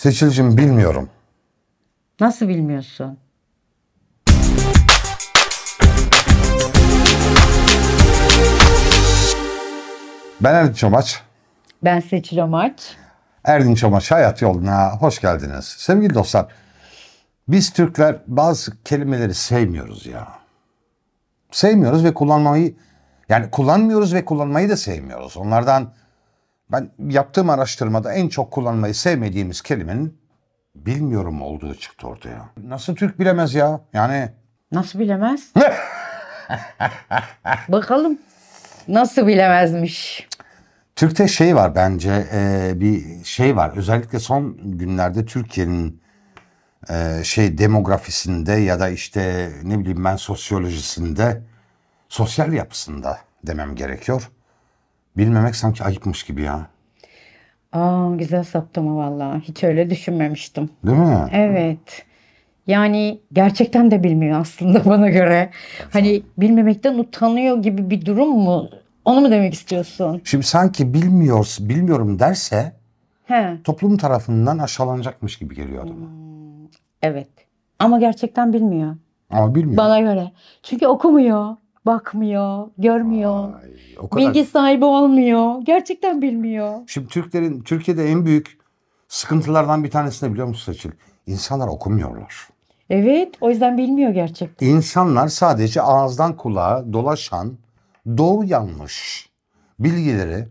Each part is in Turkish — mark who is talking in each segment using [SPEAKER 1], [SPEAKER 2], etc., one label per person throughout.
[SPEAKER 1] Seçilciğim bilmiyorum.
[SPEAKER 2] Nasıl bilmiyorsun?
[SPEAKER 1] Ben Erdin Çamaç. Ben Seçil Amaç. Erdin Çamaç Hayat Yoluna hoş geldiniz. Sevgili dostlar, biz Türkler bazı kelimeleri sevmiyoruz ya. Sevmiyoruz ve kullanmayı, yani kullanmıyoruz ve kullanmayı da sevmiyoruz. Onlardan ben yaptığım araştırmada en çok kullanmayı sevmediğimiz kelimenin bilmiyorum olduğu çıktı ortaya. Nasıl Türk bilemez ya? Yani
[SPEAKER 2] Nasıl bilemez? Bakalım nasıl bilemezmiş.
[SPEAKER 1] Türk'te şey var bence e, bir şey var. Özellikle son günlerde Türkiye'nin e, şey demografisinde ya da işte ne bileyim ben sosyolojisinde sosyal yapısında demem gerekiyor. Bilmemek sanki ayıpmış gibi ya.
[SPEAKER 2] Aa güzel saptama vallahi. Hiç öyle düşünmemiştim. Değil mi? Evet. Yani gerçekten de bilmiyor aslında bana göre. Hani bilmemekten utanıyor gibi bir durum mu? Onu mu demek
[SPEAKER 1] istiyorsun? Şimdi sanki bilmiyor, bilmiyorum derse He. toplum tarafından aşağılanacakmış gibi geliyor adama. Hmm,
[SPEAKER 2] evet. Ama gerçekten bilmiyor.
[SPEAKER 1] Ama bilmiyor. Bana
[SPEAKER 2] göre. Çünkü okumuyor bakmıyor, görmüyor. Ay, o kadar. Bilgi sahibi olmuyor. Gerçekten bilmiyor.
[SPEAKER 1] Şimdi Türklerin Türkiye'de en büyük sıkıntılardan bir tanesi ne biliyor musun Seçil? İnsanlar okumuyorlar. Evet,
[SPEAKER 2] o yüzden bilmiyor gerçekten.
[SPEAKER 1] İnsanlar sadece ağızdan kulağa dolaşan doğru yanlış bilgileri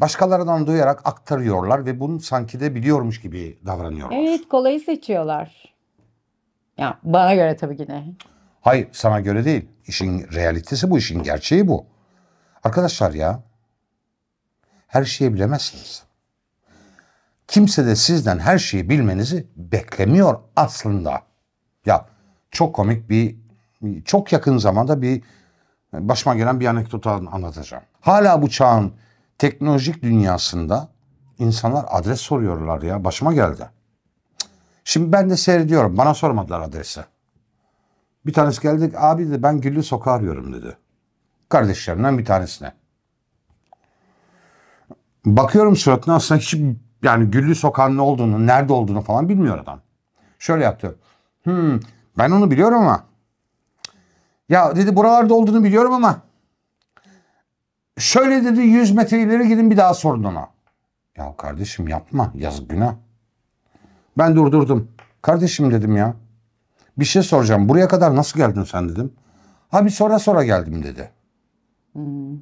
[SPEAKER 1] başkalarından duyarak aktarıyorlar ve bunu sanki de biliyormuş gibi davranıyorlar.
[SPEAKER 2] Evet, kolayı seçiyorlar. Ya bana göre tabii yine.
[SPEAKER 1] Hayır sana göre değil. İşin realitesi bu, işin gerçeği bu. Arkadaşlar ya her şeyi bilemezsiniz. Kimse de sizden her şeyi bilmenizi beklemiyor aslında. Ya çok komik bir çok yakın zamanda bir başıma gelen bir anekdotu anlatacağım. Hala bu çağın teknolojik dünyasında insanlar adres soruyorlar ya başıma geldi. Şimdi ben de seyrediyorum bana sormadılar adresi. Bir tanesi geldi abi de ben Güllü Sokağı arıyorum dedi. Kardeşlerimden bir tanesine. Bakıyorum suratına aslında hiç yani Güllü Sokağı'nın ne olduğunu, nerede olduğunu falan bilmiyor adam. Şöyle yaptı. Hmm, ben onu biliyorum ama. Ya dedi buralarda olduğunu biliyorum ama. Şöyle dedi 100 metre ileri gidin bir daha sorun ona. Ya kardeşim yapma yaz günah. Ben durdurdum. Kardeşim dedim ya. Bir şey soracağım. Buraya kadar nasıl geldin sen dedim. Abi sonra sonra geldim dedi. Hmm.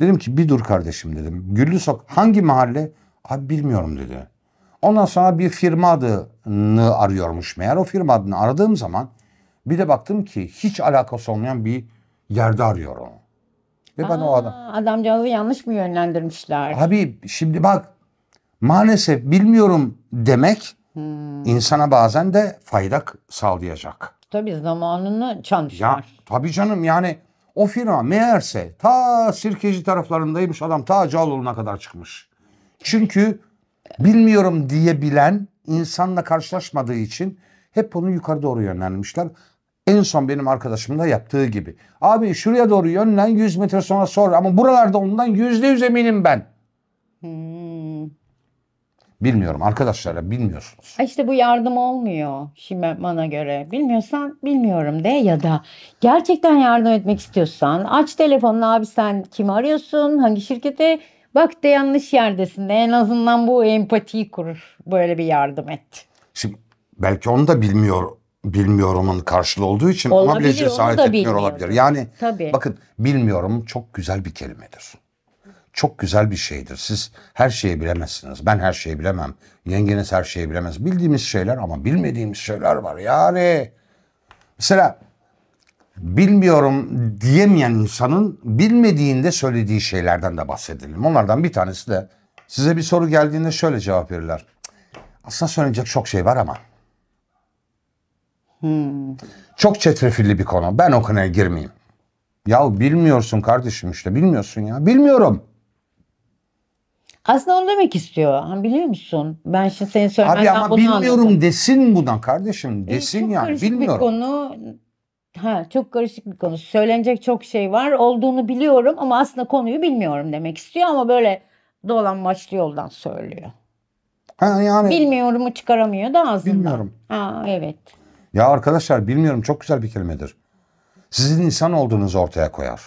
[SPEAKER 1] Dedim ki bir dur kardeşim dedim. Güllü Sok hangi mahalle? Abi bilmiyorum dedi. Ondan sonra bir firma adını arıyormuş meğer. O firma adını aradığım zaman bir de baktım ki hiç alakası olmayan bir yerde arıyor onu. Ve ben o adam...
[SPEAKER 2] Adamcağızı yanlış mı yönlendirmişler?
[SPEAKER 1] Abi şimdi bak maalesef bilmiyorum demek hmm. Hmm. insana bazen de fayda sağlayacak. Tabii zamanını çalmışlar. Ya, tabii canım yani o firma meğerse ta Sirkeci taraflarındaymış adam ta Cağaloğlu'na kadar çıkmış. Çünkü bilmiyorum diyebilen insanla karşılaşmadığı için hep onu yukarı doğru yönlenmişler. En son benim arkadaşımın da yaptığı gibi. Abi şuraya doğru yönlen 100 metre sonra sor ama buralarda ondan %100 eminim ben. Hmm. Bilmiyorum arkadaşlar bilmiyorsunuz.
[SPEAKER 2] İşte bu yardım olmuyor şimdi bana göre. Bilmiyorsan bilmiyorum de ya da gerçekten yardım etmek istiyorsan aç telefonunu abi sen kim arıyorsun hangi şirkete bak de yanlış yerdesin de en azından bu empatiyi kurur böyle bir yardım et.
[SPEAKER 1] Şimdi belki onu da bilmiyor bilmiyorumun karşılığı olduğu için olabilir, ona bile cesaret etmiyor olabilir. Yani Tabii. bakın bilmiyorum çok güzel bir kelimedir çok güzel bir şeydir. Siz her şeyi bilemezsiniz. Ben her şeyi bilemem. Yengeniz her şeyi bilemez. Bildiğimiz şeyler ama bilmediğimiz şeyler var. Yani mesela bilmiyorum diyemeyen insanın bilmediğinde söylediği şeylerden de bahsedelim. Onlardan bir tanesi de size bir soru geldiğinde şöyle cevap verirler. Aslında söyleyecek çok şey var ama. Hmm. Çok çetrefilli bir konu. Ben o konuya girmeyeyim. Ya bilmiyorsun kardeşim işte bilmiyorsun ya. Bilmiyorum.
[SPEAKER 2] Aslında onu demek istiyor. Ha, biliyor musun? Ben şimdi seni söylemeden Abi ama bilmiyorum
[SPEAKER 1] desin buna kardeşim. E, desin e, çok karışık Bir
[SPEAKER 2] konu. Ha, çok karışık bir konu. Söylenecek çok şey var. Olduğunu biliyorum ama aslında konuyu bilmiyorum demek istiyor ama böyle dolan başlı yoldan söylüyor. Ha, yani bilmiyorumu çıkaramıyor da
[SPEAKER 1] ağzından. Bilmiyorum.
[SPEAKER 2] Ha, evet.
[SPEAKER 1] Ya arkadaşlar bilmiyorum çok güzel bir kelimedir. Sizin insan olduğunuzu ortaya koyar.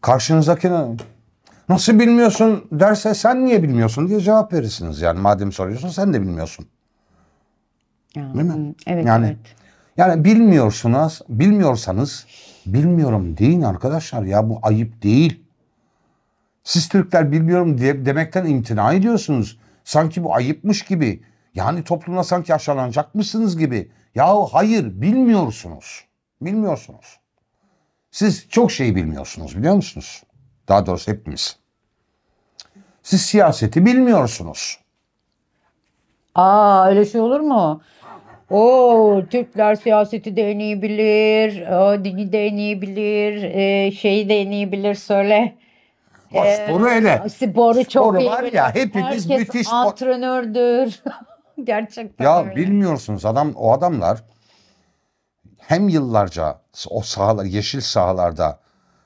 [SPEAKER 1] Karşınızdakini Nasıl bilmiyorsun derse sen niye bilmiyorsun diye cevap verirsiniz. Yani madem soruyorsun sen de bilmiyorsun. Yani, Değil mi? Evet, yani, evet. Yani bilmiyorsunuz, bilmiyorsanız bilmiyorum deyin arkadaşlar ya bu ayıp değil. Siz Türkler bilmiyorum diye demekten imtina ediyorsunuz. Sanki bu ayıpmış gibi. Yani toplumda sanki aşağılanacakmışsınız gibi. Yahu hayır bilmiyorsunuz. Bilmiyorsunuz. Siz çok şey bilmiyorsunuz biliyor musunuz? Daha doğrusu hepimiz. Siz siyaseti bilmiyorsunuz.
[SPEAKER 2] Aa öyle şey olur mu? O Türkler siyaseti de en iyi bilir, o dini de en iyi bilir, e, şeyi de en iyi bilir söyle. O e, sporu öyle. Sporu çok sporu iyi var bilir. ya hepimiz Herkes müthiş. Herkes antrenördür. Gerçekten Ya öyle.
[SPEAKER 1] bilmiyorsunuz adam o adamlar hem yıllarca o sahalar yeşil sahalarda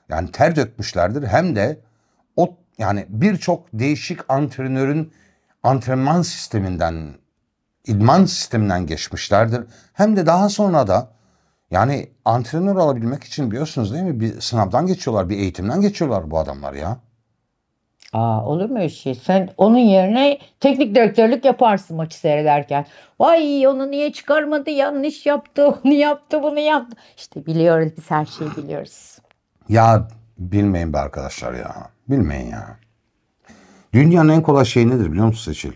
[SPEAKER 1] yani ter dökmüşlerdir hem de yani birçok değişik antrenörün antrenman sisteminden, idman sisteminden geçmişlerdir. Hem de daha sonra da yani antrenör alabilmek için biliyorsunuz değil mi? Bir sınavdan geçiyorlar, bir eğitimden geçiyorlar bu adamlar ya. Aa, olur mu öyle şey? Sen
[SPEAKER 2] onun yerine teknik direktörlük yaparsın maçı seyrederken. Vay onu niye çıkarmadı? Yanlış yaptı, onu yaptı, bunu yaptı. İşte biliyoruz biz her şeyi biliyoruz.
[SPEAKER 1] Ya bilmeyin be arkadaşlar ya. Bilmeyin ya. Dünyanın en kolay şeyi nedir biliyor musun Seçil?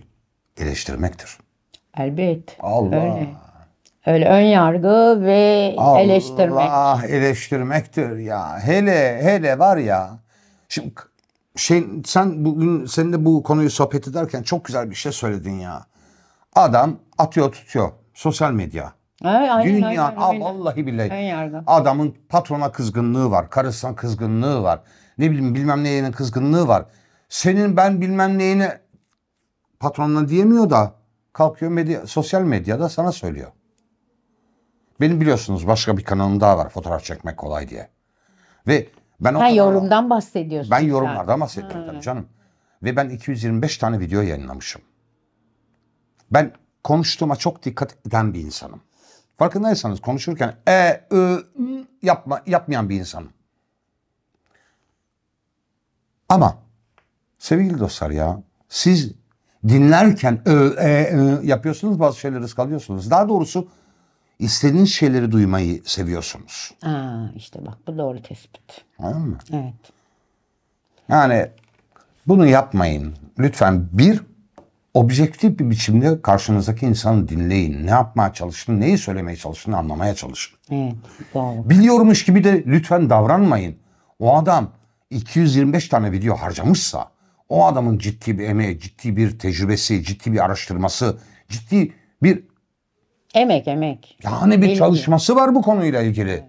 [SPEAKER 1] Eleştirmektir.
[SPEAKER 2] Elbet. Allah. Öyle. Öyle ön yargı ve Allah eleştirmek. Allah
[SPEAKER 1] eleştirmektir ya. Hele hele var ya. Şimdi şey sen bugün seninle bu konuyu sohbet ederken çok güzel bir şey söyledin ya. Adam atıyor tutuyor sosyal medya.
[SPEAKER 2] Evet, aynen, Dünya aynen, aynen.
[SPEAKER 1] vallahi billahi. Adamın patrona kızgınlığı var, karısına kızgınlığı var ne bileyim bilmem neyine kızgınlığı var. Senin ben bilmem neyine patronuna diyemiyor da kalkıyor medya, sosyal medyada sana söylüyor. Benim biliyorsunuz başka bir kanalım daha var fotoğraf çekmek kolay diye. Ve ben o ha, yorumdan
[SPEAKER 2] bahsediyorsun.
[SPEAKER 1] Ben yorumlardan yani. bahsediyorum tabii canım. Ve ben 225 tane video yayınlamışım. Ben konuştuğuma çok dikkat eden bir insanım. Farkındaysanız konuşurken e, ı, yapma, yapmayan bir insanım. Ama sevgili dostlar ya siz dinlerken ö, e, e, yapıyorsunuz bazı şeyleri ıskalıyorsunuz. Daha doğrusu istediğiniz şeyleri duymayı seviyorsunuz. Aa, işte bak
[SPEAKER 2] bu doğru tespit.
[SPEAKER 1] Anladın mı? Evet. Yani bunu yapmayın. Lütfen bir objektif bir biçimde karşınızdaki insanı dinleyin. Ne yapmaya çalıştığını, neyi söylemeye çalıştığını anlamaya çalışın. Evet, doğru. Biliyormuş gibi de lütfen davranmayın. O adam 225 tane video harcamışsa o adamın ciddi bir emeği, ciddi bir tecrübesi, ciddi bir araştırması, ciddi bir
[SPEAKER 2] emek emek.
[SPEAKER 1] Yani bir Bilmiyorum. çalışması var bu konuyla ilgili.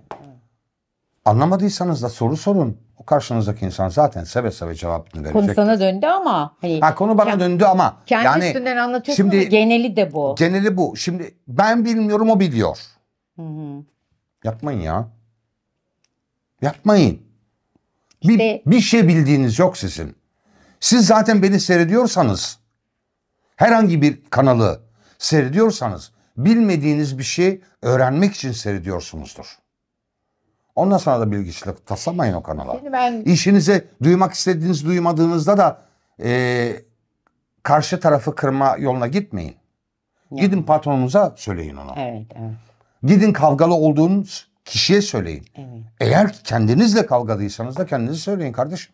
[SPEAKER 1] Anlamadıysanız da soru sorun. O karşınızdaki insan zaten seve seve cevabını verecek. Konu sana
[SPEAKER 2] döndü ama. Hani, ha, konu
[SPEAKER 1] bana kendi, döndü ama. Kendi yani, üstünden anlatıyorsun şimdi, ama
[SPEAKER 2] geneli de bu.
[SPEAKER 1] Geneli bu. Şimdi ben bilmiyorum o biliyor. Hı hı. Yapmayın ya. Yapmayın. İşte, bir, bir şey bildiğiniz yok sizin. Siz zaten beni seyrediyorsanız herhangi bir kanalı seyrediyorsanız bilmediğiniz bir şey öğrenmek için seyrediyorsunuzdur. Ondan sonra da bilgiçlik taslamayın o kanala. Şimdi ben... İşinize duymak istediğiniz duymadığınızda da e, karşı tarafı kırma yoluna gitmeyin. Yani. Gidin patronunuza söyleyin onu. Evet, evet. Gidin kavgalı olduğunuz kişiye söyleyin. Evet. Eğer kendinizle kavgalıysanız da kendinizi söyleyin kardeşim.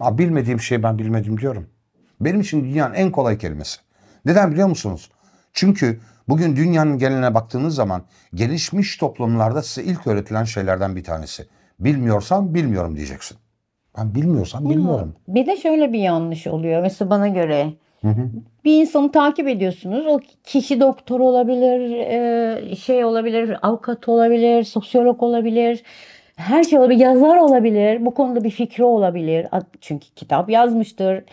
[SPEAKER 1] Abi bilmediğim şey ben bilmedim diyorum. Benim için dünyanın en kolay kelimesi. Neden biliyor musunuz? Çünkü bugün dünyanın geneline baktığınız zaman gelişmiş toplumlarda size ilk öğretilen şeylerden bir tanesi. Bilmiyorsan bilmiyorum diyeceksin. Ben bilmiyorsam bilmiyorum.
[SPEAKER 2] Bir de şöyle bir yanlış oluyor. Mesela bana göre hı hı bir insanı takip ediyorsunuz. O kişi doktor olabilir, e, şey olabilir, avukat olabilir, sosyolog olabilir. Her şey olabilir. Yazar olabilir. Bu konuda bir fikri olabilir. Çünkü kitap yazmıştır.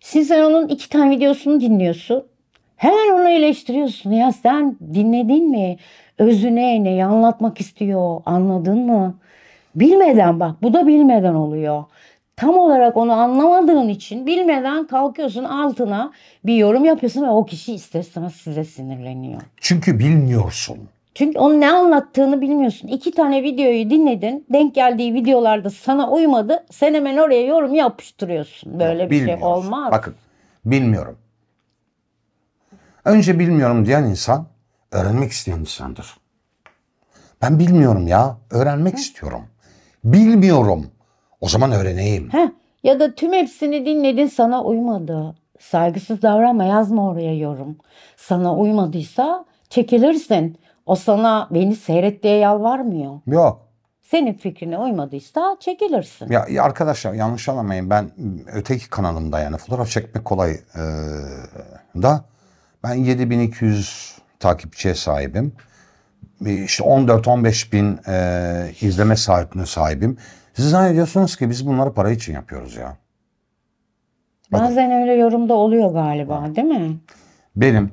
[SPEAKER 2] Siz sen onun iki tane videosunu dinliyorsun. Hemen onu eleştiriyorsun. Ya sen dinledin mi? Özüne ne anlatmak istiyor? Anladın mı? Bilmeden bak bu da bilmeden oluyor tam olarak onu anlamadığın için bilmeden kalkıyorsun altına bir yorum yapıyorsun ve o kişi ister istemez size sinirleniyor.
[SPEAKER 1] Çünkü bilmiyorsun.
[SPEAKER 2] Çünkü onun ne anlattığını bilmiyorsun. İki tane videoyu dinledin. Denk geldiği videolarda sana uymadı. Sen hemen oraya yorum yapıştırıyorsun. Böyle Yok, bir şey olmaz.
[SPEAKER 1] Bakın bilmiyorum. Önce bilmiyorum diyen insan öğrenmek isteyen insandır. Ben bilmiyorum ya. Öğrenmek Hı? istiyorum. Bilmiyorum. O zaman öğreneyim.
[SPEAKER 2] Heh. Ya da tüm hepsini dinledin sana uymadı. Saygısız davranma yazma oraya yorum. Sana uymadıysa çekilirsin. O sana beni seyret diye yalvarmıyor. Yok. Senin fikrine uymadıysa çekilirsin. Ya,
[SPEAKER 1] arkadaşlar yanlış anlamayın ben öteki kanalımda yani fotoğraf çekmek kolay ee, da ben 7200 takipçiye sahibim. İşte 14-15 bin e, izleme sahipliğine sahibim. Siz zannediyorsunuz ki biz bunları para için yapıyoruz ya.
[SPEAKER 2] Bakın. Bazen öyle yorumda oluyor galiba ha. değil mi?
[SPEAKER 1] Benim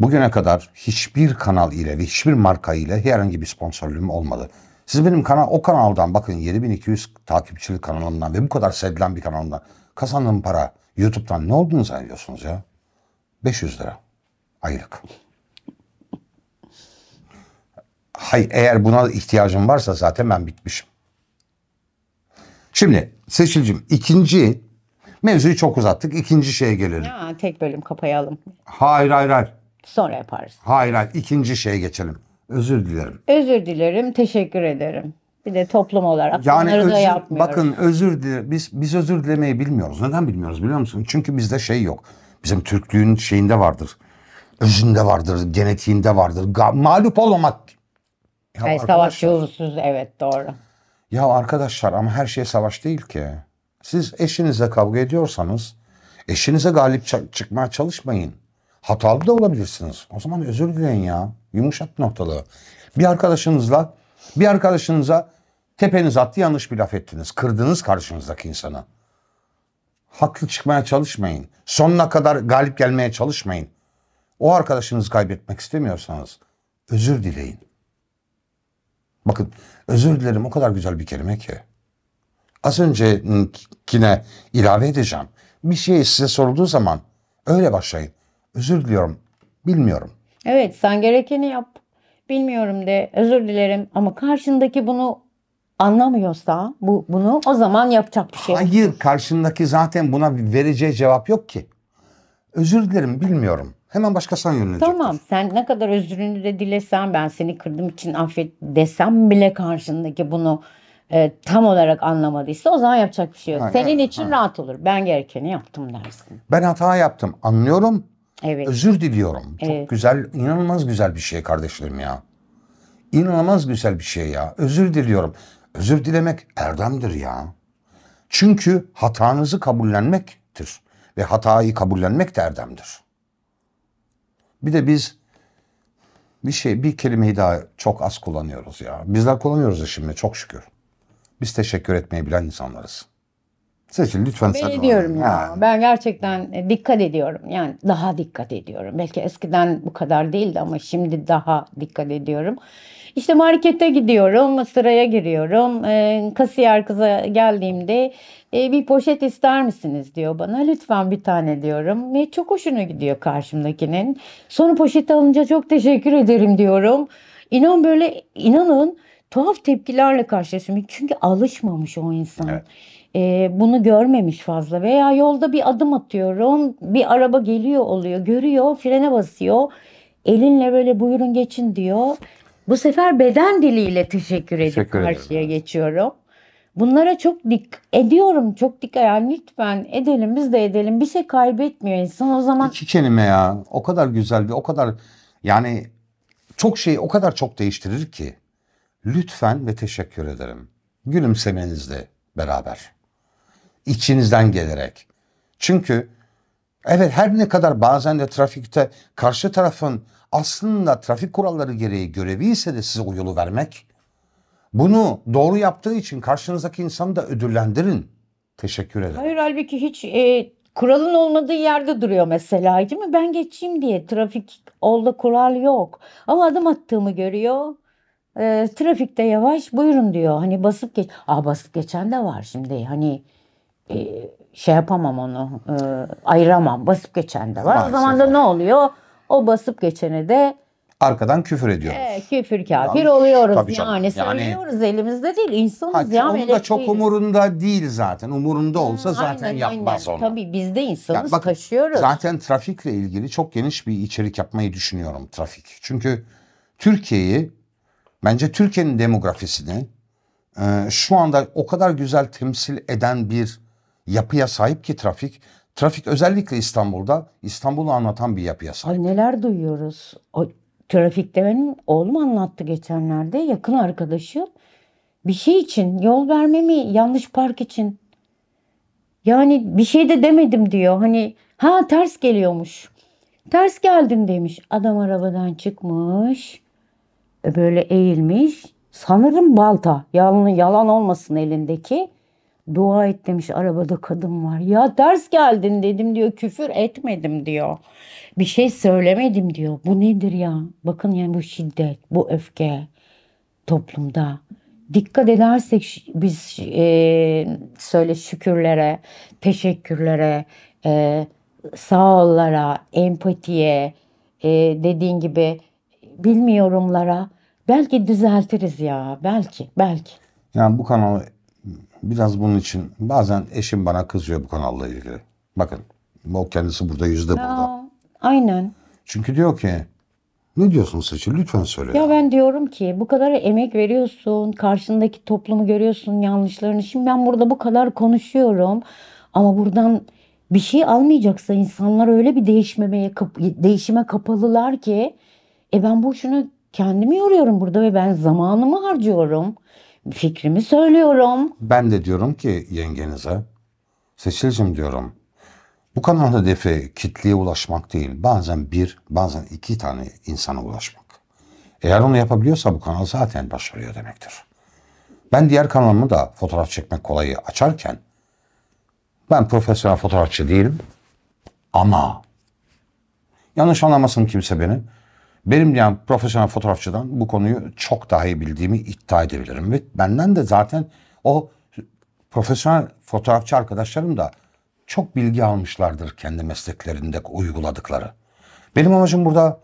[SPEAKER 1] bugüne kadar hiçbir kanal ile hiçbir marka ile herhangi bir sponsorluğum olmadı. Siz benim kanal o kanaldan bakın 7200 takipçili kanalından ve bu kadar sevilen bir kanalından kazandığım para YouTube'dan ne olduğunu zannediyorsunuz ya? 500 lira aylık. Hay eğer buna ihtiyacım varsa zaten ben bitmişim. Şimdi Seçil'cim ikinci mevzuyu çok uzattık. İkinci şeye gelelim.
[SPEAKER 2] Ya, tek bölüm kapayalım.
[SPEAKER 1] Hayır hayır hayır.
[SPEAKER 2] Sonra yaparız.
[SPEAKER 1] Hayır hayır ikinci şeye geçelim. Özür dilerim.
[SPEAKER 2] Özür dilerim, teşekkür ederim. Bir de toplum olarak yani bunları özür, da yapmıyoruz. Bakın
[SPEAKER 1] özür dilerim. Biz, biz özür dilemeyi bilmiyoruz. Neden bilmiyoruz biliyor musun? Çünkü bizde şey yok. Bizim Türklüğün şeyinde vardır. Özünde vardır, genetiğinde vardır. Ga- mağlup olmamak.
[SPEAKER 2] Ya Hayır, savaş yolsuz evet doğru.
[SPEAKER 1] Ya arkadaşlar ama her şey savaş değil ki. Siz eşinizle kavga ediyorsanız eşinize galip çıkmaya çalışmayın. Hatalı da olabilirsiniz. O zaman özür dileyin ya. Yumuşat noktalı. Bir arkadaşınızla bir arkadaşınıza tepeniz attı yanlış bir laf ettiniz. Kırdınız karşınızdaki insanı. Haklı çıkmaya çalışmayın. Sonuna kadar galip gelmeye çalışmayın. O arkadaşınızı kaybetmek istemiyorsanız özür dileyin. Bakın özür dilerim o kadar güzel bir kelime ki. Az öncekine ilave edeceğim. Bir şey size sorulduğu zaman öyle başlayın. Özür diliyorum. Bilmiyorum.
[SPEAKER 2] Evet sen gerekeni yap. Bilmiyorum de özür dilerim ama karşındaki bunu
[SPEAKER 1] anlamıyorsa bu bunu o zaman yapacak bir şey. Hayır karşındaki zaten buna vereceği cevap yok ki. Özür dilerim bilmiyorum. Hemen başkasına yönelecektir.
[SPEAKER 2] Tamam sen ne kadar özrünü de dilesen ben seni kırdığım için affet desem bile karşındaki bunu e, tam olarak anlamadıysa o zaman yapacak bir şey yok. Aynen, Senin için aynen. rahat olur. Ben gerekeni yaptım dersin.
[SPEAKER 1] Ben hata yaptım. Anlıyorum. Evet. Özür diliyorum. Evet. Çok güzel, inanılmaz güzel bir şey kardeşlerim ya. İnanılmaz güzel bir şey ya. Özür diliyorum. Özür dilemek erdemdir ya. Çünkü hatanızı kabullenmektir ve hatayı kabullenmek de erdemdir. Bir de biz bir şey bir kelimeyi daha çok az kullanıyoruz ya. Bizler kullanıyoruz ya şimdi çok şükür. Biz teşekkür etmeyi bilen insanlarız. Seçil lütfen ben sen. Ben ediyorum ya. Yani.
[SPEAKER 2] Ben gerçekten e, dikkat ediyorum. Yani daha dikkat ediyorum. Belki eskiden bu kadar değildi ama şimdi daha dikkat ediyorum. İşte markete gidiyorum, sıraya giriyorum. E, kasiyer kıza geldiğimde e, bir poşet ister misiniz diyor bana. Lütfen bir tane diyorum. Ve çok hoşuna gidiyor karşımdakinin. Sonra poşet alınca çok teşekkür ederim diyorum. İnan böyle inanın tuhaf tepkilerle karşılaşıyorum. Çünkü alışmamış o insan. Evet e, bunu görmemiş fazla veya yolda bir adım atıyorum bir araba geliyor oluyor görüyor frene basıyor elinle böyle buyurun geçin diyor bu sefer beden diliyle teşekkür edip teşekkür karşıya geçiyorum. Bunlara çok dik ediyorum. Çok dikkat. yani lütfen edelim biz de edelim. Bir şey kaybetmiyor insan o zaman.
[SPEAKER 1] İki kelime ya. O kadar güzel bir, o kadar yani çok şeyi o kadar çok değiştirir ki. Lütfen ve teşekkür ederim. Gülümsemenizle beraber. İçinizden gelerek. Çünkü Evet her ne kadar bazen de trafikte karşı tarafın aslında trafik kuralları gereği görevi ise de size o yolu vermek. Bunu doğru yaptığı için karşınızdaki insanı da ödüllendirin. Teşekkür ederim.
[SPEAKER 2] Hayır halbuki hiç e, kuralın olmadığı yerde duruyor mesela değil mi? Ben geçeyim diye trafik oldu kural yok. Ama adım attığımı görüyor. E, trafikte yavaş buyurun diyor. Hani basıp geç. Aa basıp geçen de var şimdi. Hani ee, şey yapamam onu e, ayıramam. Basıp geçen de var. Maalesef o zaman da ne oluyor? O basıp geçene de
[SPEAKER 1] arkadan küfür ediyoruz.
[SPEAKER 2] E, küfür kafir yani, oluyoruz tabii canım. yani. yani. elimizde değil. insanız ha, ya. Onun da çok
[SPEAKER 1] umurunda değil zaten. Umurunda olsa hmm, zaten aynen, yapmaz aynen. onu.
[SPEAKER 2] Tabii biz de insanız yani bakın,
[SPEAKER 1] taşıyoruz. Zaten trafikle ilgili çok geniş bir içerik yapmayı düşünüyorum trafik. Çünkü Türkiye'yi bence Türkiye'nin demografisini e, şu anda o kadar güzel temsil eden bir yapıya sahip ki trafik. Trafik özellikle İstanbul'da İstanbul'u anlatan bir yapıya sahip.
[SPEAKER 2] Ay neler duyuyoruz. O trafikte benim oğlum anlattı geçenlerde yakın arkadaşı bir şey için yol vermemi yanlış park için. Yani bir şey de demedim diyor. Hani ha ters geliyormuş. Ters geldin demiş. Adam arabadan çıkmış. Böyle eğilmiş. Sanırım balta. Yalan, yalan olmasın elindeki. Dua et demiş arabada kadın var. Ya ders geldin dedim diyor. Küfür etmedim diyor. Bir şey söylemedim diyor. Bu nedir ya? Bakın yani bu şiddet, bu öfke toplumda. Dikkat edersek biz e, söyle şükürlere, teşekkürlere, e, sağ empatiye, e, dediğin gibi bilmiyorumlara belki düzeltiriz ya. Belki, belki.
[SPEAKER 1] Yani bu kanalı biraz bunun için bazen eşim bana kızıyor bu kanalla ilgili. Bakın o kendisi burada yüzde
[SPEAKER 2] burada. Aynen.
[SPEAKER 1] Çünkü diyor ki ne diyorsun Seçil lütfen söyle. Ya
[SPEAKER 2] ben diyorum ki bu kadar emek veriyorsun. Karşındaki toplumu görüyorsun yanlışlarını. Şimdi ben burada bu kadar konuşuyorum. Ama buradan bir şey almayacaksa insanlar öyle bir değişmemeye değişime kapalılar ki e ben bu şunu kendimi yoruyorum burada ve ben zamanımı harcıyorum. Fikrimi söylüyorum.
[SPEAKER 1] Ben de diyorum ki yengenize, Seçilcim diyorum, bu kanal hedefi kitleye ulaşmak değil, bazen bir, bazen iki tane insana ulaşmak. Eğer onu yapabiliyorsa bu kanal zaten başarıyor demektir. Ben diğer kanalımı da fotoğraf çekmek kolayı açarken, ben profesyonel fotoğrafçı değilim ama yanlış anlamasın kimse beni. Benim yani profesyonel fotoğrafçıdan bu konuyu çok daha iyi bildiğimi iddia edebilirim. Ve benden de zaten o profesyonel fotoğrafçı arkadaşlarım da çok bilgi almışlardır kendi mesleklerinde uyguladıkları. Benim amacım burada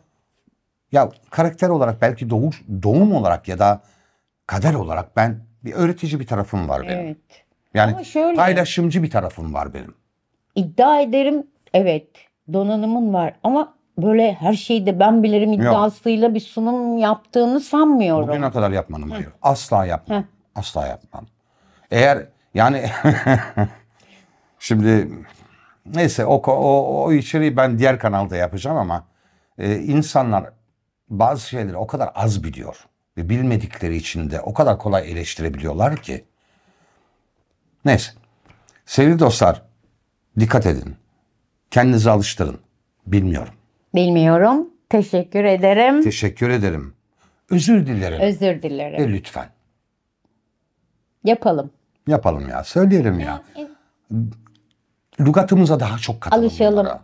[SPEAKER 1] ya karakter olarak belki doğuş, doğum olarak ya da kader olarak ben bir öğretici bir tarafım var benim. Evet. Yani Ama şöyle, paylaşımcı bir tarafım var benim.
[SPEAKER 2] İddia ederim evet donanımın var ama böyle her şeyi de ben bilirim iddiasıyla Yok. bir sunum yaptığını sanmıyorum. Bugüne
[SPEAKER 1] kadar yapmadım diyor. Asla yapmam. Heh. Asla yapmam. Eğer yani şimdi neyse o, o, o içeriği ben diğer kanalda yapacağım ama e, insanlar bazı şeyleri o kadar az biliyor ve bilmedikleri için de o kadar kolay eleştirebiliyorlar ki. Neyse. Sevgili dostlar dikkat edin. kendinize alıştırın. Bilmiyorum.
[SPEAKER 2] Bilmiyorum. Teşekkür ederim.
[SPEAKER 1] Teşekkür ederim. Özür dilerim.
[SPEAKER 2] Özür dilerim. E, lütfen. Yapalım.
[SPEAKER 1] Yapalım ya. Söyleyelim ya. E, Lugatımıza daha çok
[SPEAKER 2] katılalım. Alışalım. Bunlara.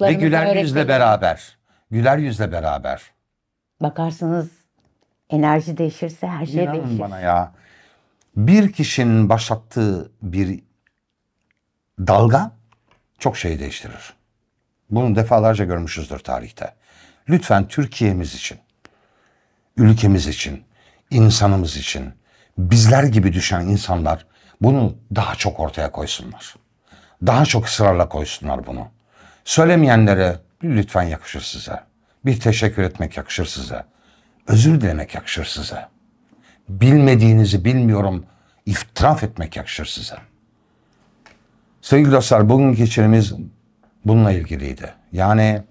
[SPEAKER 2] Ve güler öğretelim. yüzle
[SPEAKER 1] beraber. Güler yüzle beraber.
[SPEAKER 2] Bakarsınız enerji değişirse her şey İnanın değişir. bana
[SPEAKER 1] ya. Bir kişinin başlattığı bir dalga çok şey değiştirir. Bunu defalarca görmüşüzdür tarihte. Lütfen Türkiye'miz için, ülkemiz için, insanımız için, bizler gibi düşen insanlar bunu daha çok ortaya koysunlar. Daha çok ısrarla koysunlar bunu. Söylemeyenlere lütfen yakışır size. Bir teşekkür etmek yakışır size. Özür dilemek yakışır size. Bilmediğinizi bilmiyorum iftiraf etmek yakışır size. Sevgili dostlar bugünkü içerimiz bununla ilgiliydi. Yani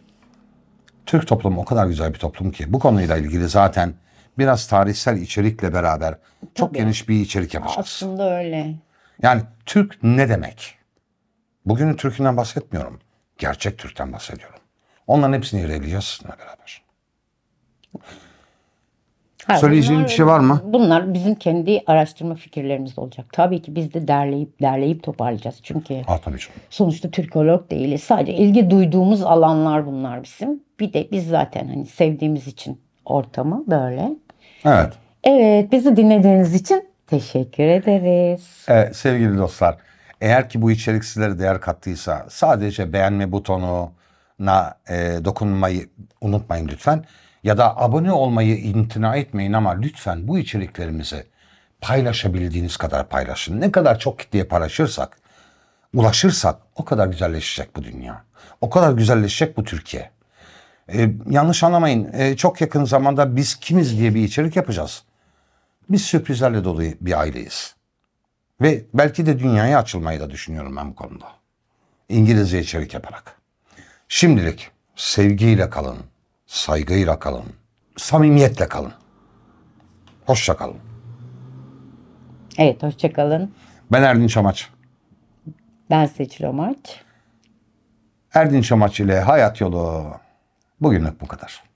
[SPEAKER 1] Türk toplumu o kadar güzel bir toplum ki bu konuyla ilgili zaten biraz tarihsel içerikle beraber çok geniş bir içerik yapacağız.
[SPEAKER 2] Aslında öyle.
[SPEAKER 1] Yani Türk ne demek? Bugünün Türk'ünden bahsetmiyorum. Gerçek Türk'ten bahsediyorum. Onların hepsini irdeleyeceğiz sizinle beraber. Hayır, Söyleyeceğin bir şey var mı?
[SPEAKER 2] Bunlar bizim kendi araştırma fikirlerimiz olacak. Tabii ki biz de derleyip derleyip toparlayacağız. Çünkü ha, tabii canım. sonuçta Türkolog değiliz. Sadece ilgi duyduğumuz alanlar bunlar bizim. Bir de biz zaten hani sevdiğimiz için ortamı böyle. Evet. Evet bizi dinlediğiniz için teşekkür ederiz.
[SPEAKER 1] Evet, sevgili dostlar eğer ki bu içerik sizlere değer kattıysa sadece beğenme butonuna e, dokunmayı unutmayın lütfen ya da abone olmayı imtina etmeyin ama lütfen bu içeriklerimizi paylaşabildiğiniz kadar paylaşın. Ne kadar çok kitleye paylaşırsak, ulaşırsak o kadar güzelleşecek bu dünya. O kadar güzelleşecek bu Türkiye. Ee, yanlış anlamayın ee, çok yakın zamanda biz kimiz diye bir içerik yapacağız. Biz sürprizlerle dolu bir aileyiz. Ve belki de dünyaya açılmayı da düşünüyorum ben bu konuda. İngilizce içerik yaparak. Şimdilik sevgiyle kalın saygıyla kalın, samimiyetle kalın. Hoşça kalın.
[SPEAKER 2] Evet, hoşça kalın.
[SPEAKER 1] Ben Erdinç Amaç.
[SPEAKER 2] Ben Seçil Amaç.
[SPEAKER 1] Erdinç Amaç ile Hayat Yolu bugünlük bu kadar.